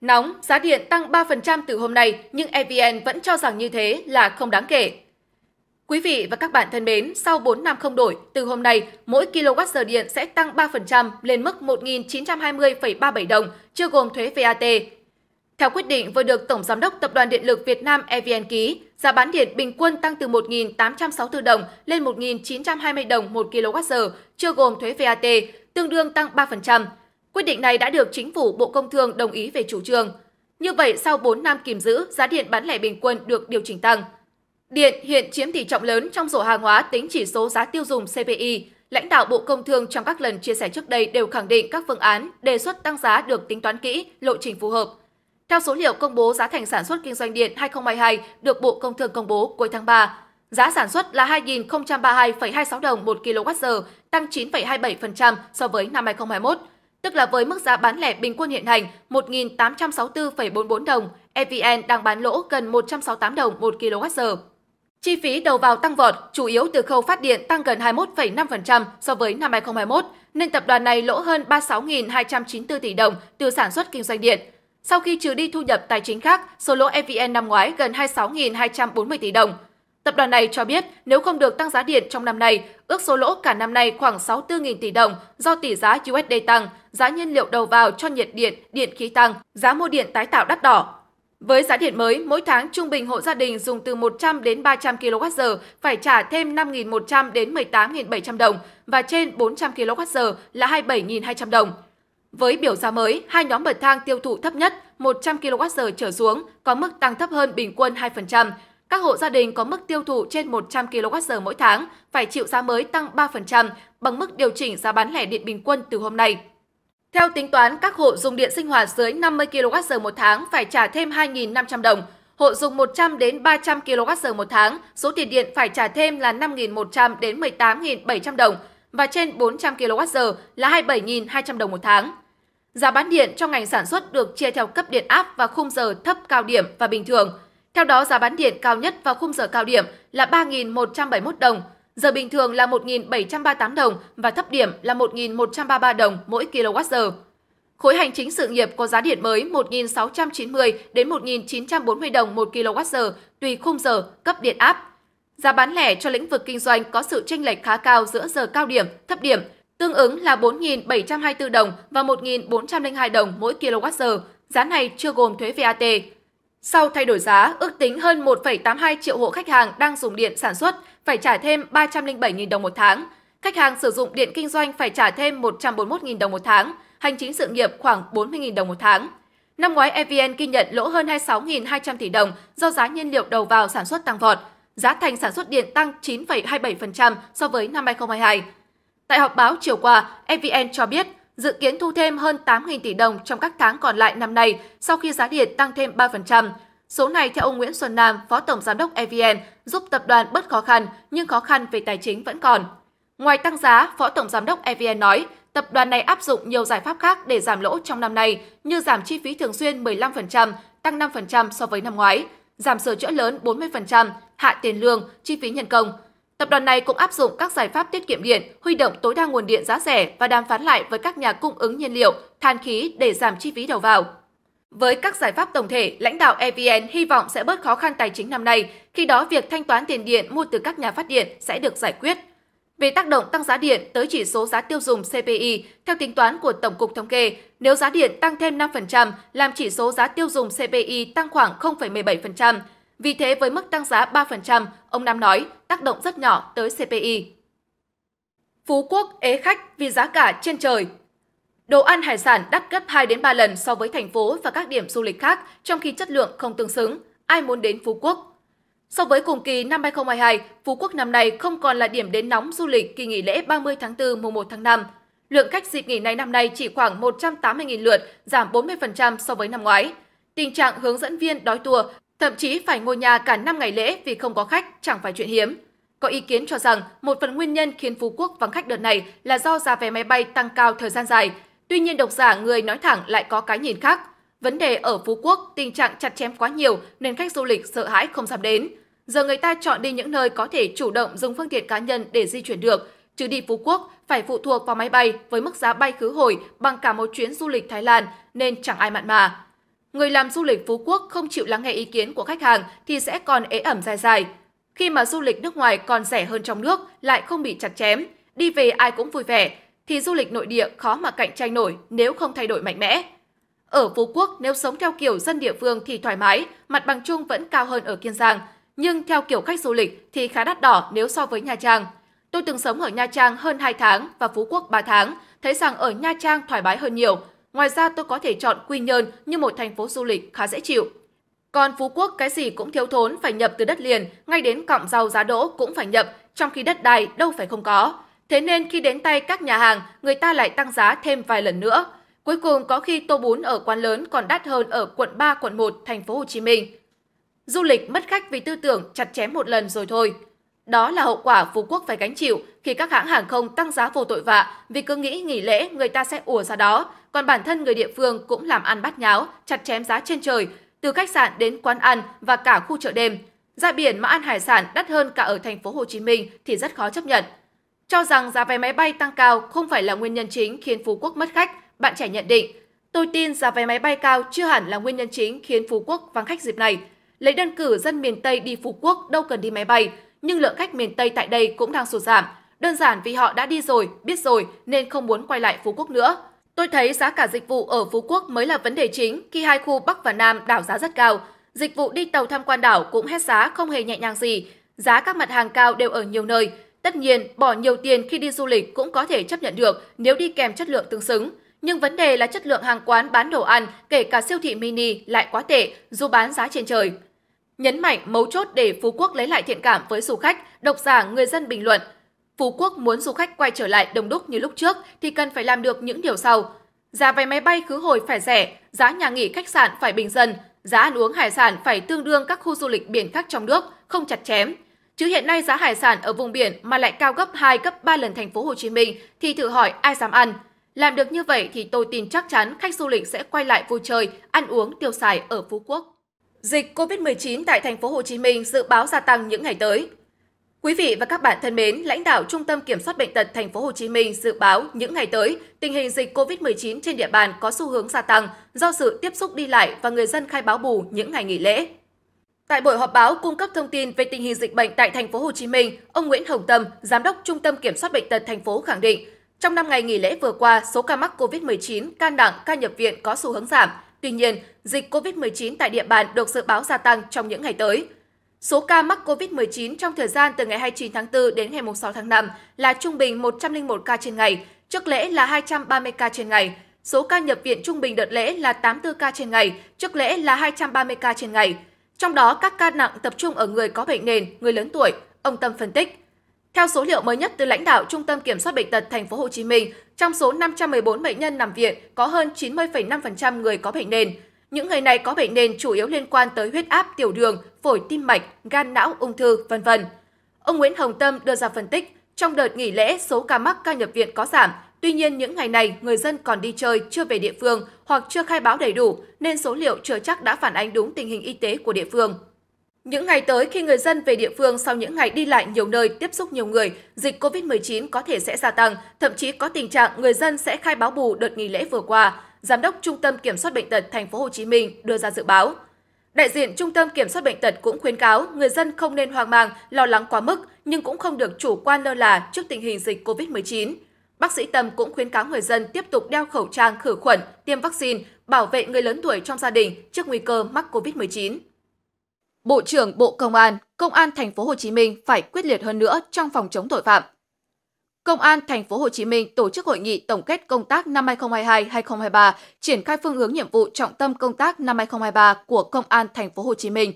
Nóng, giá điện tăng 3% từ hôm nay, nhưng EVN vẫn cho rằng như thế là không đáng kể. Quý vị và các bạn thân mến, sau 4 năm không đổi, từ hôm nay, mỗi kWh điện sẽ tăng 3% lên mức 1.920,37 đồng, chưa gồm thuế VAT, theo quyết định vừa được Tổng Giám đốc Tập đoàn Điện lực Việt Nam EVN ký, giá bán điện bình quân tăng từ 1.864 đồng lên 1.920 đồng 1 kWh, chưa gồm thuế VAT, tương đương tăng 3%. Quyết định này đã được Chính phủ Bộ Công Thương đồng ý về chủ trương. Như vậy, sau 4 năm kìm giữ, giá điện bán lẻ bình quân được điều chỉnh tăng. Điện hiện chiếm tỷ trọng lớn trong rổ hàng hóa tính chỉ số giá tiêu dùng CPI. Lãnh đạo Bộ Công Thương trong các lần chia sẻ trước đây đều khẳng định các phương án đề xuất tăng giá được tính toán kỹ, lộ trình phù hợp – theo số liệu công bố giá thành sản xuất kinh doanh điện 2022 được Bộ Công Thương công bố cuối tháng 3, giá sản xuất là 2.032,26 đồng 1 kWh, tăng 9,27% so với năm 2021, tức là với mức giá bán lẻ bình quân hiện hành 1.864,44 đồng, EVN đang bán lỗ gần 168 đồng 1 kWh. Chi phí đầu vào tăng vọt, chủ yếu từ khâu phát điện tăng gần 21,5% so với năm 2021, nên tập đoàn này lỗ hơn 36.294 tỷ đồng từ sản xuất kinh doanh điện. Sau khi trừ đi thu nhập tài chính khác, số lỗ EVN năm ngoái gần 26.240 tỷ đồng. Tập đoàn này cho biết nếu không được tăng giá điện trong năm nay, ước số lỗ cả năm nay khoảng 64.000 tỷ đồng do tỷ giá USD tăng, giá nhiên liệu đầu vào cho nhiệt điện, điện khí tăng, giá mua điện tái tạo đắt đỏ. Với giá điện mới, mỗi tháng trung bình hộ gia đình dùng từ 100 đến 300 kWh phải trả thêm 5.100 đến 18.700 đồng và trên 400 kWh là 27.200 đồng. Với biểu giá mới, hai nhóm bậc thang tiêu thụ thấp nhất 100 kWh trở xuống có mức tăng thấp hơn bình quân 2%. Các hộ gia đình có mức tiêu thụ trên 100 kWh mỗi tháng phải chịu giá mới tăng 3% bằng mức điều chỉnh giá bán lẻ điện bình quân từ hôm nay. Theo tính toán, các hộ dùng điện sinh hoạt dưới 50 kWh một tháng phải trả thêm 2.500 đồng. Hộ dùng 100 đến 300 kWh một tháng, số tiền điện phải trả thêm là 5.100 đến 18.700 đồng và trên 400 kWh là 27.200 đồng một tháng. Giá bán điện trong ngành sản xuất được chia theo cấp điện áp và khung giờ thấp cao điểm và bình thường. Theo đó, giá bán điện cao nhất vào khung giờ cao điểm là 3.171 đồng, giờ bình thường là 1.738 đồng và thấp điểm là 1.133 đồng mỗi kWh. Khối hành chính sự nghiệp có giá điện mới 1.690 đến 1.940 đồng 1 kWh tùy khung giờ, cấp điện áp. Giá bán lẻ cho lĩnh vực kinh doanh có sự chênh lệch khá cao giữa giờ cao điểm, thấp điểm tương ứng là 4.724 đồng và 1.402 đồng mỗi kWh, giá này chưa gồm thuế VAT. Sau thay đổi giá, ước tính hơn 1,82 triệu hộ khách hàng đang dùng điện sản xuất phải trả thêm 307.000 đồng một tháng. Khách hàng sử dụng điện kinh doanh phải trả thêm 141.000 đồng một tháng, hành chính sự nghiệp khoảng 40.000 đồng một tháng. Năm ngoái, EVN ghi nhận lỗ hơn 26.200 tỷ đồng do giá nhiên liệu đầu vào sản xuất tăng vọt. Giá thành sản xuất điện tăng 9,27% so với năm 2022. Tại họp báo chiều qua, EVN cho biết dự kiến thu thêm hơn 8.000 tỷ đồng trong các tháng còn lại năm nay sau khi giá điện tăng thêm 3%. Số này theo ông Nguyễn Xuân Nam, Phó Tổng Giám đốc EVN, giúp tập đoàn bớt khó khăn nhưng khó khăn về tài chính vẫn còn. Ngoài tăng giá, Phó Tổng Giám đốc EVN nói, tập đoàn này áp dụng nhiều giải pháp khác để giảm lỗ trong năm nay như giảm chi phí thường xuyên 15%, tăng 5% so với năm ngoái, giảm sửa chữa lớn 40%, hạ tiền lương, chi phí nhân công, Tập đoàn này cũng áp dụng các giải pháp tiết kiệm điện, huy động tối đa nguồn điện giá rẻ và đàm phán lại với các nhà cung ứng nhiên liệu, than khí để giảm chi phí đầu vào. Với các giải pháp tổng thể, lãnh đạo EVN hy vọng sẽ bớt khó khăn tài chính năm nay, khi đó việc thanh toán tiền điện mua từ các nhà phát điện sẽ được giải quyết. Về tác động tăng giá điện tới chỉ số giá tiêu dùng CPI, theo tính toán của Tổng cục Thống kê, nếu giá điện tăng thêm 5%, làm chỉ số giá tiêu dùng CPI tăng khoảng 0,17%, vì thế với mức tăng giá 3%, ông Nam nói tác động rất nhỏ tới CPI. Phú Quốc ế khách vì giá cả trên trời. Đồ ăn hải sản đắt gấp 2 đến 3 lần so với thành phố và các điểm du lịch khác, trong khi chất lượng không tương xứng. Ai muốn đến Phú Quốc? So với cùng kỳ năm 2022, Phú Quốc năm nay không còn là điểm đến nóng du lịch kỳ nghỉ lễ 30 tháng 4 mùng 1 tháng 5. Lượng khách dịp nghỉ này năm nay chỉ khoảng 180.000 lượt, giảm 40% so với năm ngoái. Tình trạng hướng dẫn viên đói tour Thậm chí phải ngồi nhà cả 5 ngày lễ vì không có khách chẳng phải chuyện hiếm. Có ý kiến cho rằng một phần nguyên nhân khiến Phú Quốc vắng khách đợt này là do giá vé máy bay tăng cao thời gian dài. Tuy nhiên độc giả người nói thẳng lại có cái nhìn khác. Vấn đề ở Phú Quốc tình trạng chặt chém quá nhiều nên khách du lịch sợ hãi không dám đến. Giờ người ta chọn đi những nơi có thể chủ động dùng phương tiện cá nhân để di chuyển được, chứ đi Phú Quốc phải phụ thuộc vào máy bay với mức giá bay khứ hồi bằng cả một chuyến du lịch Thái Lan nên chẳng ai mặn mà người làm du lịch Phú Quốc không chịu lắng nghe ý kiến của khách hàng thì sẽ còn ế ẩm dài dài. Khi mà du lịch nước ngoài còn rẻ hơn trong nước, lại không bị chặt chém, đi về ai cũng vui vẻ, thì du lịch nội địa khó mà cạnh tranh nổi nếu không thay đổi mạnh mẽ. Ở Phú Quốc, nếu sống theo kiểu dân địa phương thì thoải mái, mặt bằng chung vẫn cao hơn ở Kiên Giang, nhưng theo kiểu khách du lịch thì khá đắt đỏ nếu so với Nha Trang. Tôi từng sống ở Nha Trang hơn 2 tháng và Phú Quốc 3 tháng, thấy rằng ở Nha Trang thoải mái hơn nhiều, Ngoài ra tôi có thể chọn Quy Nhơn như một thành phố du lịch khá dễ chịu. Còn Phú Quốc cái gì cũng thiếu thốn phải nhập từ đất liền, ngay đến cọng rau giá đỗ cũng phải nhập, trong khi đất đai đâu phải không có. Thế nên khi đến tay các nhà hàng, người ta lại tăng giá thêm vài lần nữa. Cuối cùng có khi tô bún ở quán lớn còn đắt hơn ở quận 3, quận 1, thành phố Hồ Chí Minh. Du lịch mất khách vì tư tưởng chặt chém một lần rồi thôi. Đó là hậu quả Phú Quốc phải gánh chịu khi các hãng hàng không tăng giá vô tội vạ vì cứ nghĩ nghỉ lễ người ta sẽ ùa ra đó, còn bản thân người địa phương cũng làm ăn bát nháo, chặt chém giá trên trời, từ khách sạn đến quán ăn và cả khu chợ đêm. Ra biển mà ăn hải sản đắt hơn cả ở thành phố Hồ Chí Minh thì rất khó chấp nhận. Cho rằng giá vé máy bay tăng cao không phải là nguyên nhân chính khiến Phú Quốc mất khách, bạn trẻ nhận định. Tôi tin giá vé máy bay cao chưa hẳn là nguyên nhân chính khiến Phú Quốc vắng khách dịp này. Lấy đơn cử dân miền Tây đi Phú Quốc đâu cần đi máy bay, nhưng lượng khách miền Tây tại đây cũng đang sụt giảm. Đơn giản vì họ đã đi rồi, biết rồi nên không muốn quay lại Phú Quốc nữa. Tôi thấy giá cả dịch vụ ở Phú Quốc mới là vấn đề chính khi hai khu Bắc và Nam đảo giá rất cao. Dịch vụ đi tàu tham quan đảo cũng hết giá không hề nhẹ nhàng gì. Giá các mặt hàng cao đều ở nhiều nơi. Tất nhiên, bỏ nhiều tiền khi đi du lịch cũng có thể chấp nhận được nếu đi kèm chất lượng tương xứng. Nhưng vấn đề là chất lượng hàng quán bán đồ ăn, kể cả siêu thị mini lại quá tệ dù bán giá trên trời. Nhấn mạnh mấu chốt để Phú Quốc lấy lại thiện cảm với du khách, độc giả, người dân bình luận – Phú Quốc muốn du khách quay trở lại đông đúc như lúc trước thì cần phải làm được những điều sau. Giá vé máy bay khứ hồi phải rẻ, giá nhà nghỉ khách sạn phải bình dân, giá ăn uống hải sản phải tương đương các khu du lịch biển khác trong nước, không chặt chém. Chứ hiện nay giá hải sản ở vùng biển mà lại cao gấp 2 gấp 3 lần thành phố Hồ Chí Minh thì thử hỏi ai dám ăn. Làm được như vậy thì tôi tin chắc chắn khách du lịch sẽ quay lại vui chơi, ăn uống, tiêu xài ở Phú Quốc. Dịch COVID-19 tại thành phố Hồ Chí Minh dự báo gia tăng những ngày tới. Quý vị và các bạn thân mến, lãnh đạo Trung tâm Kiểm soát bệnh tật thành phố Hồ Chí Minh dự báo những ngày tới, tình hình dịch COVID-19 trên địa bàn có xu hướng gia tăng do sự tiếp xúc đi lại và người dân khai báo bù những ngày nghỉ lễ. Tại buổi họp báo cung cấp thông tin về tình hình dịch bệnh tại thành phố Hồ Chí Minh, ông Nguyễn Hồng Tâm, giám đốc Trung tâm Kiểm soát bệnh tật thành phố khẳng định, trong năm ngày nghỉ lễ vừa qua, số ca mắc COVID-19, ca nặng, ca nhập viện có xu hướng giảm. Tuy nhiên, dịch COVID-19 tại địa bàn được dự báo gia tăng trong những ngày tới. Số ca mắc COVID-19 trong thời gian từ ngày 29 tháng 4 đến ngày 6 tháng 5 là trung bình 101 ca trên ngày, trước lễ là 230 ca trên ngày. Số ca nhập viện trung bình đợt lễ là 84 ca trên ngày, trước lễ là 230 ca trên ngày. Trong đó, các ca nặng tập trung ở người có bệnh nền, người lớn tuổi, ông Tâm phân tích. Theo số liệu mới nhất từ lãnh đạo Trung tâm Kiểm soát bệnh tật thành phố Hồ Chí Minh, trong số 514 bệnh nhân nằm viện có hơn 90,5% người có bệnh nền, những người này có bệnh nền chủ yếu liên quan tới huyết áp, tiểu đường, phổi tim mạch, gan não, ung thư, vân vân. Ông Nguyễn Hồng Tâm đưa ra phân tích, trong đợt nghỉ lễ, số ca mắc ca nhập viện có giảm, tuy nhiên những ngày này người dân còn đi chơi, chưa về địa phương hoặc chưa khai báo đầy đủ nên số liệu chưa chắc đã phản ánh đúng tình hình y tế của địa phương. Những ngày tới khi người dân về địa phương sau những ngày đi lại nhiều nơi, tiếp xúc nhiều người, dịch COVID-19 có thể sẽ gia tăng, thậm chí có tình trạng người dân sẽ khai báo bù đợt nghỉ lễ vừa qua. Giám đốc Trung tâm Kiểm soát bệnh tật Thành phố Hồ Chí Minh đưa ra dự báo. Đại diện Trung tâm Kiểm soát bệnh tật cũng khuyến cáo người dân không nên hoang mang, lo lắng quá mức nhưng cũng không được chủ quan lơ là trước tình hình dịch COVID-19. Bác sĩ Tâm cũng khuyến cáo người dân tiếp tục đeo khẩu trang khử khuẩn, tiêm vaccine, bảo vệ người lớn tuổi trong gia đình trước nguy cơ mắc COVID-19. Bộ trưởng Bộ Công an, Công an Thành phố Hồ Chí Minh phải quyết liệt hơn nữa trong phòng chống tội phạm, Công an thành phố Hồ Chí Minh tổ chức hội nghị tổng kết công tác năm 2022-2023, triển khai phương hướng nhiệm vụ trọng tâm công tác năm 2023 của Công an thành phố Hồ Chí Minh.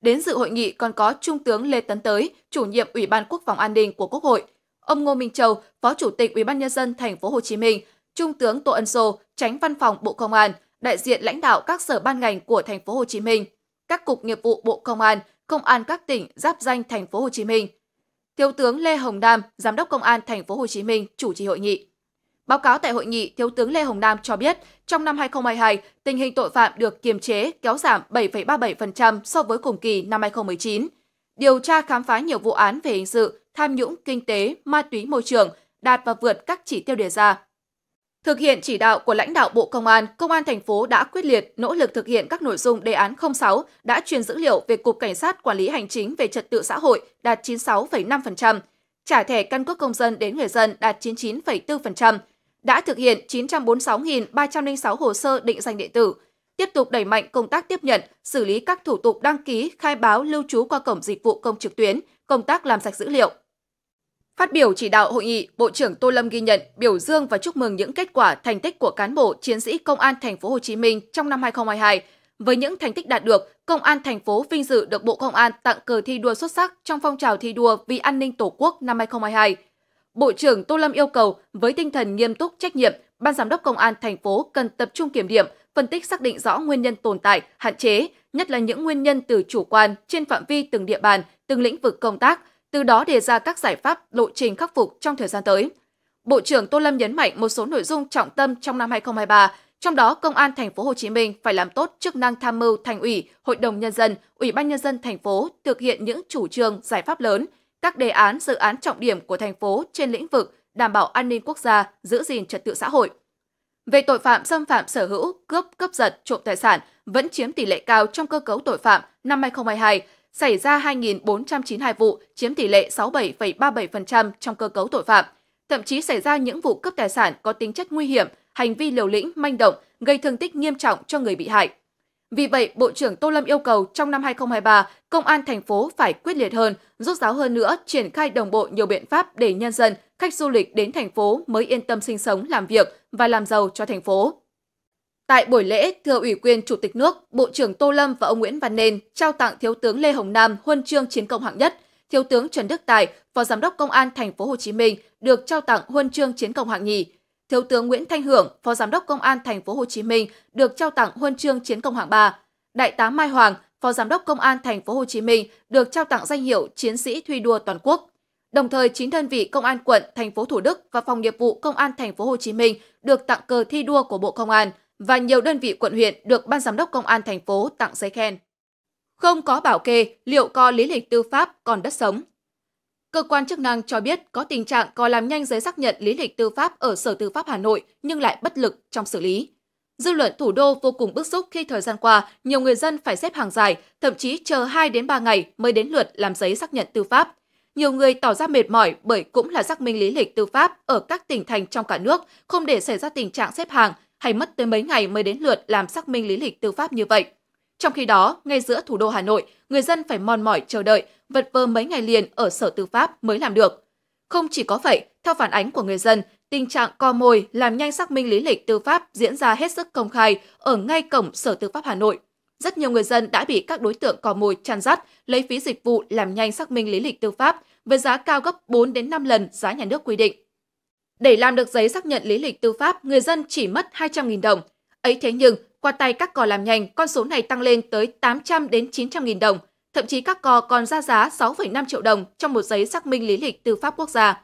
Đến dự hội nghị còn có Trung tướng Lê Tấn Tới, chủ nhiệm Ủy ban Quốc phòng An ninh của Quốc hội, ông Ngô Minh Châu, Phó Chủ tịch Ủy ban nhân dân thành phố Hồ Chí Minh, Trung tướng Tô Ân Sô, Tránh Văn phòng Bộ Công an, đại diện lãnh đạo các sở ban ngành của thành phố Hồ Chí Minh, các cục nghiệp vụ Bộ Công an, công an các tỉnh giáp danh thành phố Hồ Chí Minh, Thiếu tướng Lê Hồng Nam, Giám đốc Công an Thành phố Hồ Chí Minh chủ trì hội nghị. Báo cáo tại hội nghị, Thiếu tướng Lê Hồng Nam cho biết, trong năm 2022, tình hình tội phạm được kiềm chế kéo giảm 7,37% so với cùng kỳ năm 2019. Điều tra khám phá nhiều vụ án về hình sự, tham nhũng kinh tế, ma túy môi trường đạt và vượt các chỉ tiêu đề ra. Thực hiện chỉ đạo của lãnh đạo Bộ Công an, Công an thành phố đã quyết liệt nỗ lực thực hiện các nội dung đề án 06 đã truyền dữ liệu về Cục Cảnh sát Quản lý Hành chính về Trật tự xã hội đạt 96,5%, trả thẻ căn cước công dân đến người dân đạt 99,4%, đã thực hiện 946.306 hồ sơ định danh điện tử, tiếp tục đẩy mạnh công tác tiếp nhận, xử lý các thủ tục đăng ký, khai báo lưu trú qua cổng dịch vụ công trực tuyến, công tác làm sạch dữ liệu, Phát biểu chỉ đạo hội nghị, Bộ trưởng Tô Lâm ghi nhận, biểu dương và chúc mừng những kết quả thành tích của cán bộ chiến sĩ Công an thành phố Hồ Chí Minh trong năm 2022. Với những thành tích đạt được, Công an thành phố vinh dự được Bộ Công an tặng cờ thi đua xuất sắc trong phong trào thi đua vì an ninh Tổ quốc năm 2022. Bộ trưởng Tô Lâm yêu cầu với tinh thần nghiêm túc trách nhiệm, Ban Giám đốc Công an thành phố cần tập trung kiểm điểm, phân tích xác định rõ nguyên nhân tồn tại, hạn chế, nhất là những nguyên nhân từ chủ quan trên phạm vi từng địa bàn, từng lĩnh vực công tác – từ đó đề ra các giải pháp lộ trình khắc phục trong thời gian tới. Bộ trưởng Tô Lâm nhấn mạnh một số nội dung trọng tâm trong năm 2023, trong đó Công an thành phố Hồ Chí Minh phải làm tốt chức năng tham mưu Thành ủy, Hội đồng nhân dân, Ủy ban nhân dân thành phố thực hiện những chủ trương, giải pháp lớn, các đề án, dự án trọng điểm của thành phố trên lĩnh vực đảm bảo an ninh quốc gia, giữ gìn trật tự xã hội. Về tội phạm xâm phạm sở hữu, cướp, cướp giật, trộm tài sản vẫn chiếm tỷ lệ cao trong cơ cấu tội phạm năm 2022 xảy ra 2.492 vụ, chiếm tỷ lệ 67,37% trong cơ cấu tội phạm. Thậm chí xảy ra những vụ cướp tài sản có tính chất nguy hiểm, hành vi liều lĩnh, manh động, gây thương tích nghiêm trọng cho người bị hại. Vì vậy, Bộ trưởng Tô Lâm yêu cầu trong năm 2023, Công an thành phố phải quyết liệt hơn, rút ráo hơn nữa, triển khai đồng bộ nhiều biện pháp để nhân dân, khách du lịch đến thành phố mới yên tâm sinh sống, làm việc và làm giàu cho thành phố. Tại buổi lễ, thưa Ủy quyền Chủ tịch nước, Bộ trưởng Tô Lâm và ông Nguyễn Văn Nên trao tặng Thiếu tướng Lê Hồng Nam huân chương chiến công hạng nhất, Thiếu tướng Trần Đức Tài, Phó Giám đốc Công an Thành phố Hồ Chí Minh được trao tặng huân chương chiến công hạng nhì. Thiếu tướng Nguyễn Thanh Hưởng, Phó Giám đốc Công an Thành phố Hồ Chí Minh được trao tặng huân chương chiến công hạng ba. Đại tá Mai Hoàng, Phó Giám đốc Công an Thành phố Hồ Chí Minh được trao tặng danh hiệu Chiến sĩ thi đua toàn quốc. Đồng thời, chín đơn vị Công an quận, thành phố Thủ Đức và phòng nghiệp vụ Công an thành phố Hồ Chí Minh được tặng cờ thi đua của Bộ Công an – và nhiều đơn vị quận huyện được Ban Giám đốc Công an thành phố tặng giấy khen. Không có bảo kê liệu có lý lịch tư pháp còn đất sống. Cơ quan chức năng cho biết có tình trạng có làm nhanh giấy xác nhận lý lịch tư pháp ở Sở Tư pháp Hà Nội nhưng lại bất lực trong xử lý. Dư luận thủ đô vô cùng bức xúc khi thời gian qua, nhiều người dân phải xếp hàng dài, thậm chí chờ 2 đến 3 ngày mới đến lượt làm giấy xác nhận tư pháp. Nhiều người tỏ ra mệt mỏi bởi cũng là xác minh lý lịch tư pháp ở các tỉnh thành trong cả nước, không để xảy ra tình trạng xếp hàng hay mất tới mấy ngày mới đến lượt làm xác minh lý lịch tư pháp như vậy. Trong khi đó, ngay giữa thủ đô Hà Nội, người dân phải mòn mỏi chờ đợi, vật vơ mấy ngày liền ở Sở Tư pháp mới làm được. Không chỉ có vậy, theo phản ánh của người dân, tình trạng co mồi làm nhanh xác minh lý lịch tư pháp diễn ra hết sức công khai ở ngay cổng Sở Tư pháp Hà Nội. Rất nhiều người dân đã bị các đối tượng cò mồi chăn rắt lấy phí dịch vụ làm nhanh xác minh lý lịch tư pháp với giá cao gấp 4 đến 5 lần giá nhà nước quy định. Để làm được giấy xác nhận lý lịch tư pháp, người dân chỉ mất 200.000 đồng. Ấy thế nhưng, qua tay các cò làm nhanh, con số này tăng lên tới 800 đến 900.000 đồng. Thậm chí các cò còn ra giá 6,5 triệu đồng trong một giấy xác minh lý lịch tư pháp quốc gia.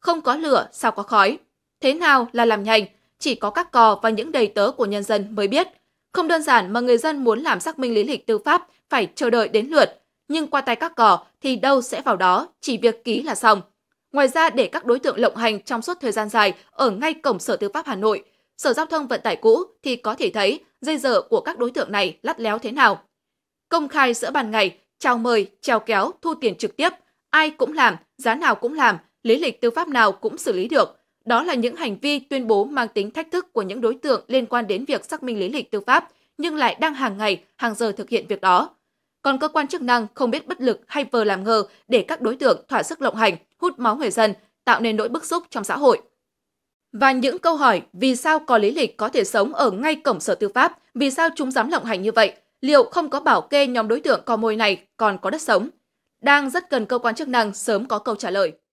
Không có lửa, sao có khói? Thế nào là làm nhanh? Chỉ có các cò và những đầy tớ của nhân dân mới biết. Không đơn giản mà người dân muốn làm xác minh lý lịch tư pháp phải chờ đợi đến lượt. Nhưng qua tay các cò thì đâu sẽ vào đó, chỉ việc ký là xong. Ngoài ra, để các đối tượng lộng hành trong suốt thời gian dài ở ngay cổng Sở Tư pháp Hà Nội, Sở Giao thông Vận tải cũ thì có thể thấy dây dở của các đối tượng này lắt léo thế nào. Công khai giữa ban ngày, chào mời, chào kéo, thu tiền trực tiếp, ai cũng làm, giá nào cũng làm, lý lịch tư pháp nào cũng xử lý được. Đó là những hành vi tuyên bố mang tính thách thức của những đối tượng liên quan đến việc xác minh lý lịch tư pháp, nhưng lại đang hàng ngày, hàng giờ thực hiện việc đó còn cơ quan chức năng không biết bất lực hay vờ làm ngờ để các đối tượng thỏa sức lộng hành, hút máu người dân, tạo nên nỗi bức xúc trong xã hội. Và những câu hỏi vì sao có lý lịch có thể sống ở ngay cổng sở tư pháp, vì sao chúng dám lộng hành như vậy, liệu không có bảo kê nhóm đối tượng cò mồi này còn có đất sống, đang rất cần cơ quan chức năng sớm có câu trả lời.